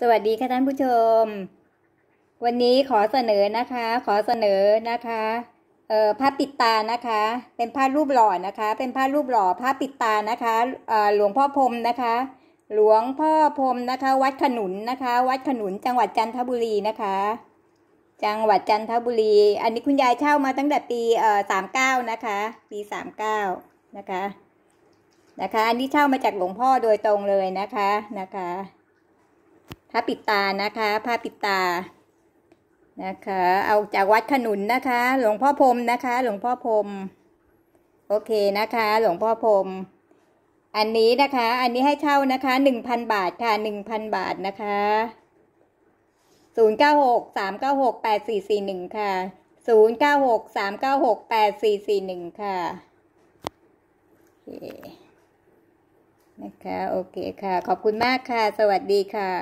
สวัสดีค่ะท่านผู้ชม วันนี้ขอเสนอนะคะ ขอเสนอนะคะเอ่อผ้าติดตานะคะ เป็นผ้ารูปหล่อนะคะ เป็นผ้ารูปหล่อผ้าติดตานะคะเอ่อหลวงพ่อพรมนะคะ หลวงพ่อพรมนะคะ วัดขนุนนะคะ วัดขนุน จังหวัดจันทบุรีนะคะ จังหวัดจันทบุรี อันนี้คุณยายเช่ามาตั้งแต่ปีเอ่อสามเก้านะคะ ปีสามเก้านะคะ นะคะ อันนี้เช่ามาจากหลวงพ่อโดยตรงเลยนะคะนะคะพ้าปิดตา นะคะพราปิดตา นะคะ เอาจากวัดขนุนนะคะ หลวงพ่อพรมนะคะ หลวงพ่อพรม โอเคนะคะ หลวงพ่อพรม อันนี้นะคะ อันนี้ให้เช่านะคะ หนึ่งพันบาทค่ะหนึ่งพันบาทนะคะ ศูนย์เก้าหกสามเก้าหกแปดสี่สี่หนึ่งค่ะ ศูนย์เก้าหกสามเก้าหกแปดสี่สี่หนึ่งค่ะนะคะ โอเคค่ะ ขอบคุณมากค่ะ สวัสดีค่ะ